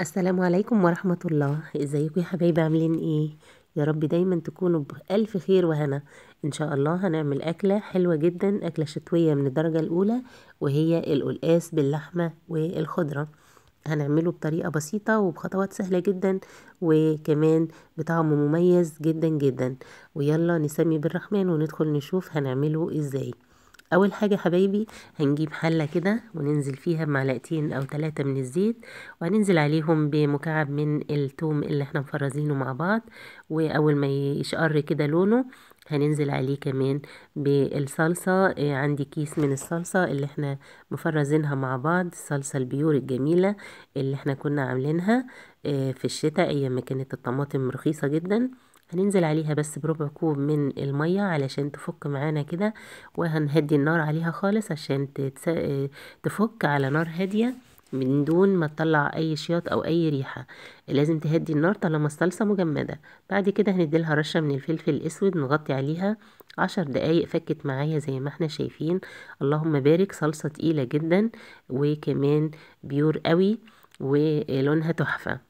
السلام عليكم ورحمة الله ازيكم يا حبايبي عاملين ايه يا رب دايما تكونوا بألف خير وهنا ان شاء الله هنعمل اكلة حلوة جدا اكلة شتوية من الدرجة الاولى وهي القلقاس باللحمة والخضرة هنعمله بطريقة بسيطة وبخطوات سهلة جدا وكمان بطعم مميز جدا جدا ويلا نسمي بالرحمن وندخل نشوف هنعمله ازاي اول حاجة حبايبي هنجيب حلة كده وننزل فيها بمعلقتين او ثلاثة من الزيت وهننزل عليهم بمكعب من التوم اللي احنا مفرزينه مع بعض واول ما يشقر كده لونه هننزل عليه كمان بالصلصة آه، عندي كيس من الصلصة اللي احنا مفرزينها مع بعض الصلصة البيور الجميلة اللي احنا كنا عاملينها آه، في الشتاء ايام ما كانت الطماطم رخيصة جدا هننزل عليها بس بربع كوب من المية علشان تفك معانا كده وهنهدي النار عليها خالص عشان تفك على نار هادية من دون ما تطلع اي شياط او اي ريحة لازم تهدي النار طالما الصلصة مجمدة بعد كده هنديلها رشة من الفلفل الاسود نغطي عليها عشر دقايق فكت معايا زي ما احنا شايفين اللهم بارك صلصة تقيلة جدا وكمان بيور قوي ولونها تحفة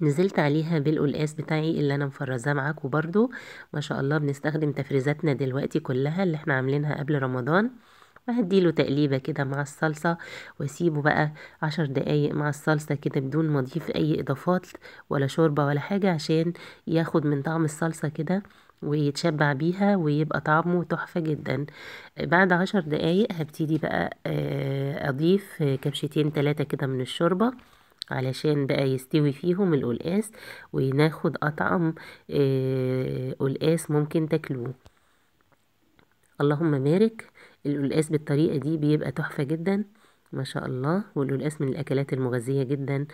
نزلت عليها بالقلقاس بتاعي اللي انا مفرزاه معاكم برضو ما شاء الله بنستخدم تفريزاتنا دلوقتي كلها اللي احنا عاملينها قبل رمضان وهديله تقليبة كده مع الصلصة واسيبه بقى عشر دقايق مع الصلصة كده بدون ما اضيف اي اضافات ولا شوربة ولا حاجة عشان ياخد من طعم الصلصة كده ويتشبع بيها ويبقى طعمه تحفة جدا بعد عشر دقايق هبتدي بقى آه، اضيف كبشتين تلاتة كده من الشوربة علشان بقى يستوي فيهم القلقاس وناخد اطعم آه، قلقاس ممكن تاكلوه اللهم بارك القلقاس بالطريقة دي بيبقى تحفة جدا ما شاء الله والقلقاس من الاكلات المغذيه جدا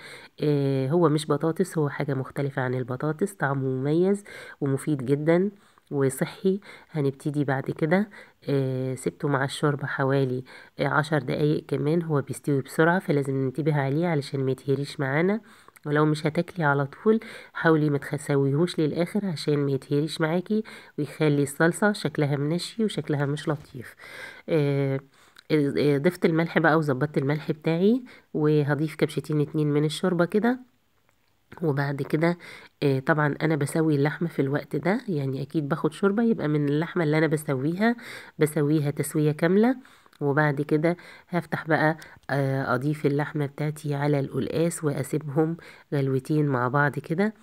آه، هو مش بطاطس هو حاجه مختلفه عن البطاطس طعمه مميز ومفيد جدا وصحي هنبتدي بعد كده آه، سبته مع الشوربة حوالي آه، عشر دقايق كمان هو بيستوي بسرعة فلازم ننتبه عليه علشان ما يتهريش معانا ولو مش هتاكلي على طول حاولي ما للاخر عشان ما يتهريش معاكي ويخلي الصلصه شكلها منشي وشكلها مش لطيف آه، ضفت الملح بقى وظبطت الملح بتاعي وهضيف كبشتين اتنين من الشوربه كده وبعد كده آه، طبعا انا بسوي اللحمه في الوقت ده يعني اكيد باخد شوربه يبقى من اللحمه اللي انا بسويها بسويها تسويه كامله وبعد كده هفتح بقى آه، اضيف اللحمه بتاعتي على القلقاس واسيبهم غلوتين مع بعض كده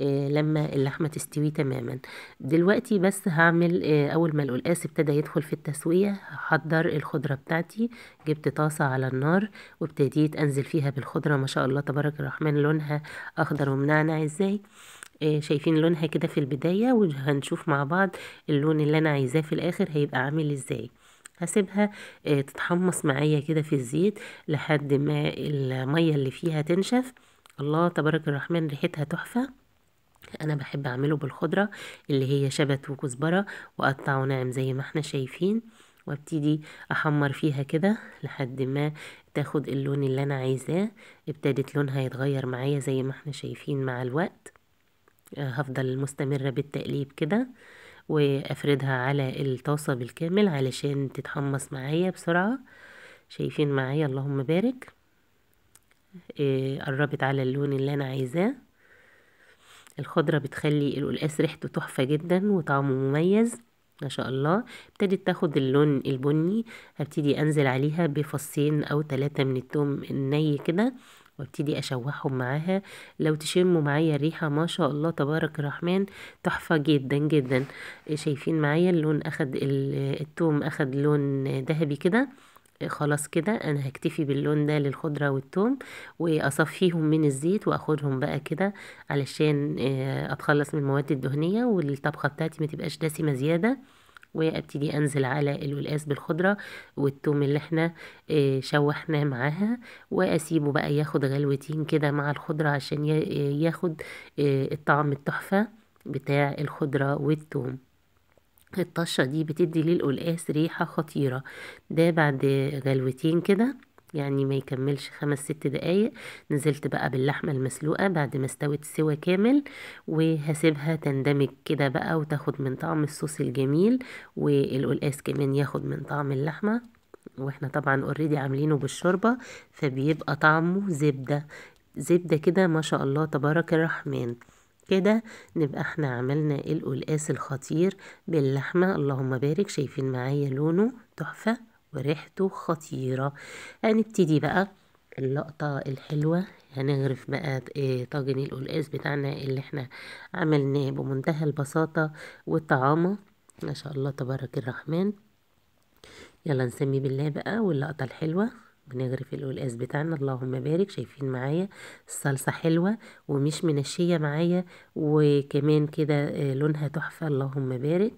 آه، لما اللحمة تستوي تماما دلوقتي بس هعمل آه، اول ما القلقاس ابتدى يدخل في التسوية هحضر الخضرة بتاعتي جبت طاسة على النار وابتديت انزل فيها بالخضرة ما شاء الله تبارك الرحمن لونها اخضر ومنعنع ازاي آه، شايفين لونها كده في البداية وهنشوف مع بعض اللون اللي انا عايزاه في الاخر هيبقى عامل ازاي هسيبها تتحمص معايا كده في الزيت لحد ما المية اللي فيها تنشف الله تبارك الرحمن ريحتها تحفة انا بحب اعمله بالخضرة اللي هي شبت وكزبرة واقطعه ناعم زي ما احنا شايفين وابتدي احمر فيها كده لحد ما تاخد اللون اللي انا عايزاه ابتدت لونها يتغير معايا زي ما احنا شايفين مع الوقت آه، هفضل مستمرة بالتقليب كده وافردها على الطاسة بالكامل علشان تتحمص معايا بسرعة شايفين معايا اللهم بارك آه، قربت على اللون اللي انا عايزاه الخضرة بتخلي القلقاس ريحته تحفة جدا وطعمه مميز ما شاء الله ابتدت تاخد اللون البني هبتدي انزل عليها بفصين او ثلاثة من التوم الني كده وابتدي اشوحهم معاها لو تشموا معايا الريحه ما شاء الله تبارك الرحمن تحفه جدا جدا شايفين معايا اللون اخد التوم اخد لون ذهبي كده خلاص كده انا هكتفي باللون ده للخضرة والثوم واصفيهم من الزيت واخدهم بقى كده علشان آه، اتخلص من المواد الدهنية والطبخة بتاعتي ما تبقاش دسمة زيادة وابتدي انزل على القلقاس بالخضره والثوم اللي احنا آه، شوحناه معاها واسيبه بقى ياخد غلوتين كده مع الخضره عشان ياخد آه، الطعم التحفه بتاع الخضره والثوم الطشة دي بتدي للقلقاس ريحة خطيرة ده بعد غلوتين كده يعني ما يكملش خمس ست دقايق نزلت بقى باللحمة المسلوقة بعد ما استوت سوا كامل وهسيبها تندمج كده بقى وتاخد من طعم الصوص الجميل والقلقاس كمان ياخد من طعم اللحمة واحنا طبعا اوريدي عاملينه بالشوربة فبيبقى طعمه زبدة زبدة كده ما شاء الله تبارك الرحمن كده نبقى احنا عملنا القلقاس الخطير باللحمة اللهم بارك شايفين معايا لونه تحفة وريحته خطيرة هنبتدي بقى اللقطة الحلوة هنغرف بقى آه، طاجن القلقاس بتاعنا اللي احنا عملناه بمنتهى البساطة والطعامة ما شاء الله تبارك الرحمن يلا نسمي بالله بقى واللقطة الحلوة بنغرف القلقاس بتاعنا اللهم بارك شايفين معايا الصلصة حلوة ومش منشية معايا وكمان كده آه، لونها تحفة اللهم بارك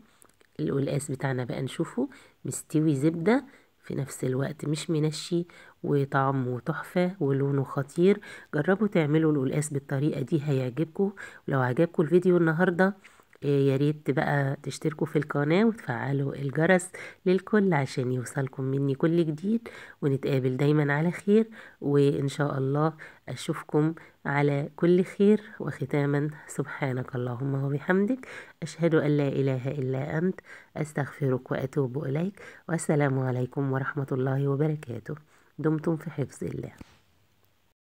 القلقاس بتاعنا بقى نشوفه مستوي زبدة في نفس الوقت مش منشي وطعمه تحفة ولونه خطير جربوا تعملوا القلقاس بالطريقة دي هيعجبكم ولو عجبكم الفيديو النهاردة إيه، يا ريت بقى تشتركوا في القناة وتفعلوا الجرس للكل عشان يوصلكم مني كل جديد ونتقابل دايما على خير وإن شاء الله أشوفكم على كل خير وختاما سبحانك اللهم وبحمدك أشهد أن لا إله إلا أنت أستغفرك وأتوب إليك والسلام عليكم ورحمة الله وبركاته دمتم في حفظ الله